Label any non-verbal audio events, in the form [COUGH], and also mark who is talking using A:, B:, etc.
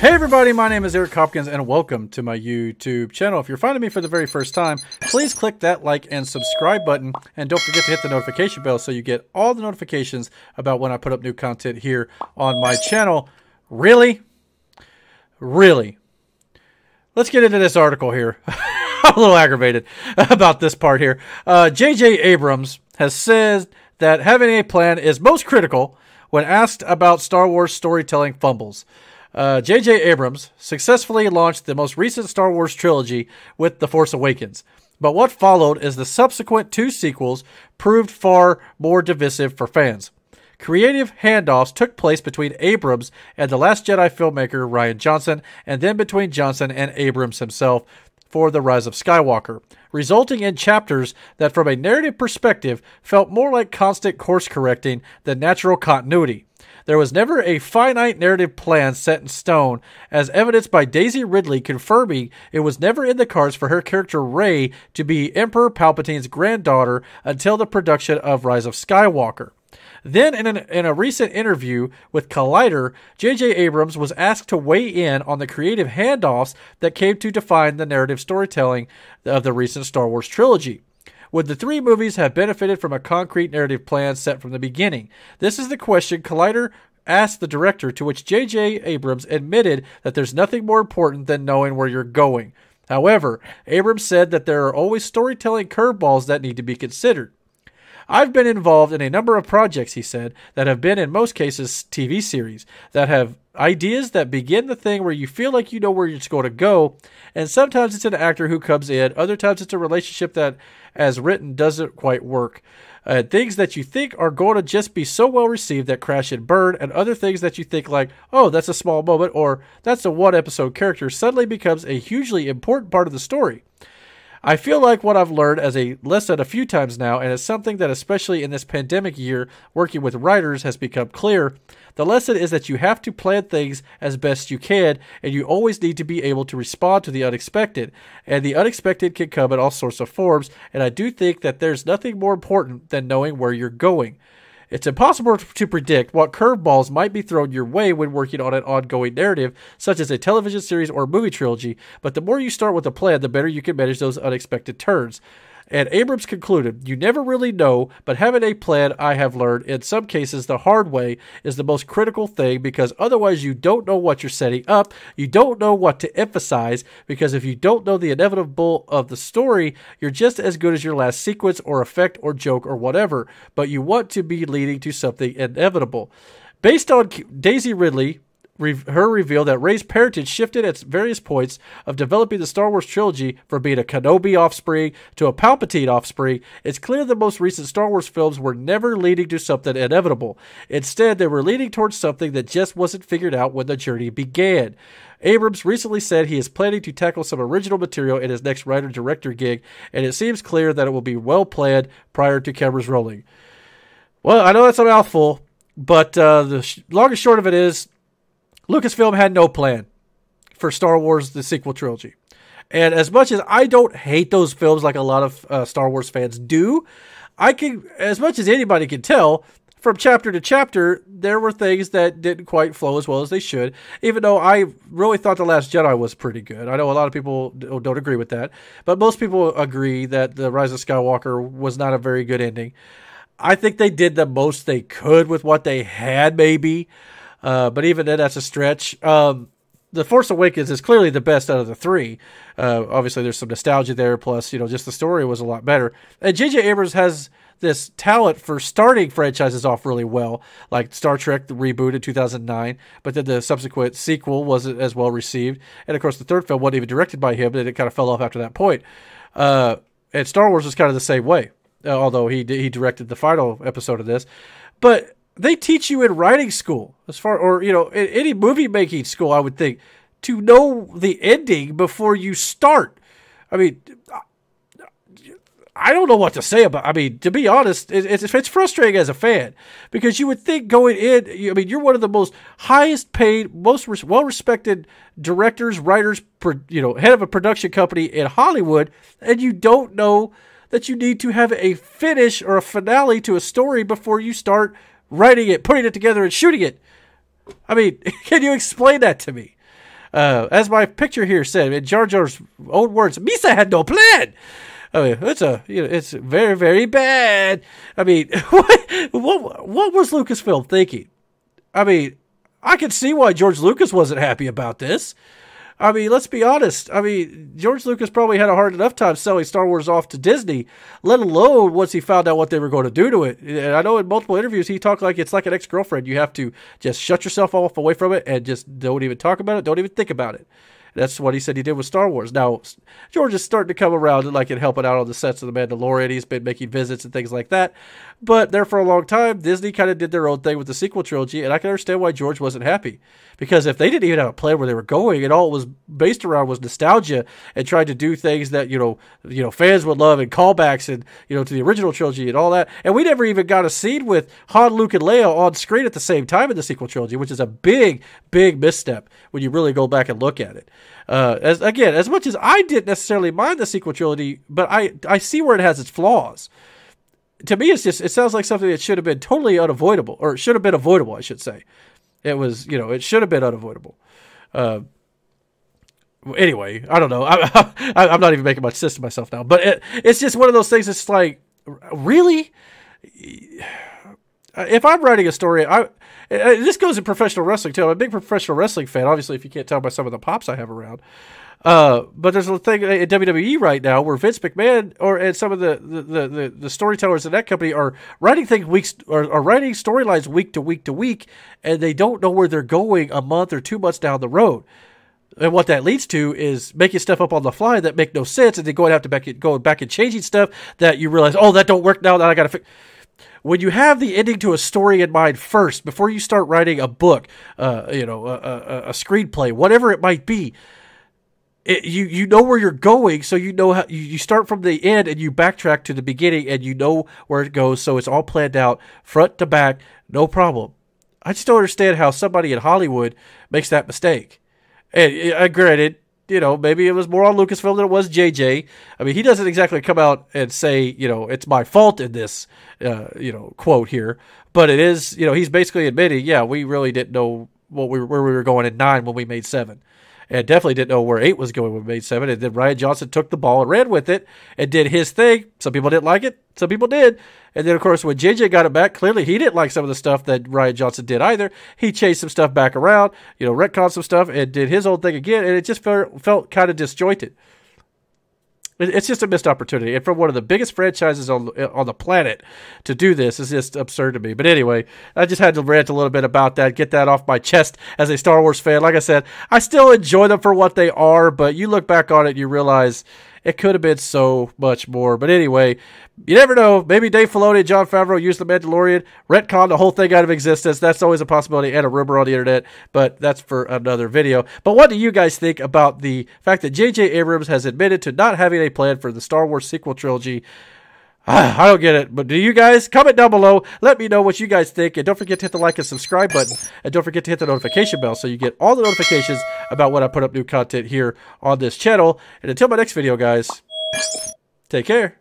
A: Hey everybody, my name is Eric Hopkins and welcome to my YouTube channel. If you're finding me for the very first time, please click that like and subscribe button and don't forget to hit the notification bell so you get all the notifications about when I put up new content here on my channel. Really? Really? Let's get into this article here. [LAUGHS] I'm a little aggravated [LAUGHS] about this part here. J.J. Uh, Abrams has said that having a plan is most critical when asked about Star Wars storytelling fumbles. J.J. Uh, Abrams successfully launched the most recent Star Wars trilogy with The Force Awakens, but what followed is the subsequent two sequels proved far more divisive for fans. Creative handoffs took place between Abrams and The Last Jedi filmmaker Ryan Johnson, and then between Johnson and Abrams himself for The Rise of Skywalker, resulting in chapters that, from a narrative perspective, felt more like constant course correcting than natural continuity. There was never a finite narrative plan set in stone, as evidenced by Daisy Ridley confirming it was never in the cards for her character Rey to be Emperor Palpatine's granddaughter until the production of Rise of Skywalker. Then, in, an, in, a recent interview with Collider, J.J. Abrams was asked to weigh in on the creative handoffs that came to define the narrative storytelling of the recent Star Wars trilogy. Would the three movies have benefited from a concrete narrative plan set from the beginning? This is the question Collider asked the director, to which J.J. Abrams admitted that there's nothing more important than knowing where you're going. However, Abrams said that there are always storytelling curveballs that need to be considered. I've been involved in a number of projects, he said, that have been, in most cases, TV series that have ideas that begin the thing where you feel like you know where it's going to go. And sometimes it's an actor who comes in, other times it's a relationship that, as written, doesn't quite work. Uh, things that you think are going to just be so well received that crash and burn, and other things that you think like, oh, that's a small moment or that's a one episode character, suddenly becomes a hugely important part of the story. I feel like what I've learned as a lesson a few times now, and it's something that especially in this pandemic year working with writers has become clear. The lesson is that you have to plan things as best you can, and you always need to be able to respond to the unexpected. And the unexpected can come in all sorts of forms, and I do think that there's nothing more important than knowing where you're going. It's impossible to predict what curveballs might be thrown your way when working on an ongoing narrative, such as a television series or movie trilogy, but the more you start with a plan, the better you can manage those unexpected turns. And Abrams concluded, You never really know, but having a plan, I have learned, in some cases the hard way, is the most critical thing because otherwise you don't know what you're setting up, you don't know what to emphasize, because if you don't know the inevitable of the story, you're just as good as your last sequence or effect or joke or whatever, but you want to be leading to something inevitable. Based on Daisy Ridley, her reveal that Ray's parentage shifted at various points of developing the Star Wars trilogy from being a Kenobi offspring to a Palpatine offspring, it's clear the most recent Star Wars films were never leading to something inevitable. Instead, they were leading towards something that just wasn't figured out when the journey began. Abrams recently said he is planning to tackle some original material in his next writer director gig, and it seems clear that it will be well planned prior to cameras rolling. Well, I know that's a mouthful, but uh, the sh- long and short of it is Lucasfilm had no plan for Star Wars the sequel trilogy. And as much as I don't hate those films like a lot of uh, Star Wars fans do, I can, as much as anybody can tell, from chapter to chapter, there were things that didn't quite flow as well as they should. Even though I really thought The Last Jedi was pretty good. I know a lot of people oh, don't agree with that, but most people agree that The Rise of Skywalker was not a very good ending. I think they did the most they could with what they had, maybe. Uh, but even then, that's a stretch. Um, the Force Awakens is clearly the best out of the three. Uh, obviously, there's some nostalgia there. Plus, you know, just the story was a lot better. And J.J. Abrams has this talent for starting franchises off really well, like Star Trek the reboot in 2009, but then the subsequent sequel wasn't as well received. And of course, the third film wasn't even directed by him, and it kind of fell off after that point. Uh, and Star Wars was kind of the same way, uh, although he he directed the final episode of this. But they teach you in writing school, as far or you know any movie making school, I would think, to know the ending before you start. I mean, I don't know what to say about. I mean, to be honest, it's it's frustrating as a fan because you would think going in. I mean, you're one of the most highest paid, most well respected directors, writers, you know, head of a production company in Hollywood, and you don't know that you need to have a finish or a finale to a story before you start writing it, putting it together, and shooting it. I mean, [LAUGHS] can you explain that to me? Uh, as my picture here said, in Jar Jar's own words, Misa had no plan. I mean, it's a you know, it's very very bad. I mean, [LAUGHS] what what what was Lucasfilm thinking? I mean, I can see why George Lucas wasn't happy about this. I mean, let's be honest. I mean, George Lucas probably had a hard enough time selling Star Wars off to Disney, let alone once he found out what they were going to do to it. And I know in multiple interviews he talked like it's like an ex girlfriend. You have to just shut yourself off away from it and just don't even talk about it. Don't even think about it. That's what he said he did with Star Wars. Now, George is starting to come around and like and helping out on the sets of The Mandalorian. He's been making visits and things like that. But there for a long time, Disney kind of did their own thing with the sequel trilogy, and I can understand why George wasn't happy. Because if they didn't even have a plan where they were going, and all it was based around was nostalgia and trying to do things that, you know, you know, fans would love and callbacks and, you know, to the original trilogy and all that. And we never even got a scene with Han, Luke, and Leia on screen at the same time in the sequel trilogy, which is a big, big misstep when you really go back and look at it. Uh, as again, as much as I didn't necessarily mind the sequel trilogy, but I I see where it has its flaws. To me, it's just it sounds like something that should have been totally unavoidable, or it should have been avoidable, I should say. It was you know it should have been unavoidable. Uh, anyway, I don't know. [LAUGHS] I, am not even making much sense to myself now, but it, it's just one of those things. It's like really uh, if I'm writing a story, I uh, uh, this goes to professional wrestling too. I'm a big professional wrestling fan. Obviously, if you can't tell by some of the pops I have around. Uh, but there's a thing at WWE right now where Vince McMahon or and some of the the, the, the storytellers in that company are writing things weeks or are writing storylines week to week to week, and they don't know where they're going a month or two months down the road. And what that leads to is making stuff up on the fly that make no sense, and then going have to back going back and changing stuff that you realize, oh, that don't work now. That I got to fix when you have the ending to a story in mind first, before you start writing a book, uh, you know, a, a, a, screenplay, whatever it might be, it, you you know where you're going, so you know how you, you start from the end and you backtrack to the beginning, and you know where it goes, so it's all planned out front to back, no problem. I just don't understand how somebody in Hollywood makes that mistake. And, and granted, you know, maybe it was more on Lucasfilm than it was JJ. I mean, he doesn't exactly come out and say, you know, it's my fault in this, uh, you know, quote here, but it is, you know, he's basically admitting, yeah, we really didn't know what we where we were going in nine when we made seven and definitely didn't know where eight was going when made seven. And then Ryan Johnson took the ball and ran with it and did his thing. Some people didn't like it, some people did. And then, of course, when JJ got it back, clearly he didn't like some of the stuff that Ryan Johnson did either. He chased some stuff back around, you know, retconned some stuff and did his old thing again. And it just felt, felt kind of disjointed it's just a missed opportunity. And from one of the biggest franchises on on the planet to do this is just absurd to me. But anyway, I just had to rant a little bit about that, get that off my chest as a Star Wars fan. Like I said, I still enjoy them for what they are, but you look back on it, you realize it could have been so much more. But anyway, you never know. Maybe Dave Filoni and John Favreau used the Mandalorian, retcon the whole thing out of existence. That's always a possibility and a rumor on the internet, but that's for another video. But what do you guys think about the fact that J.J. Abrams has admitted to not having a plan for the Star Wars sequel trilogy? I don't get it, but do you guys? Comment down below. Let me know what you guys think. And don't forget to hit the like and subscribe button. And don't forget to hit the notification bell so you get all the notifications about when I put up new content here on this channel. And until my next video, guys, take care.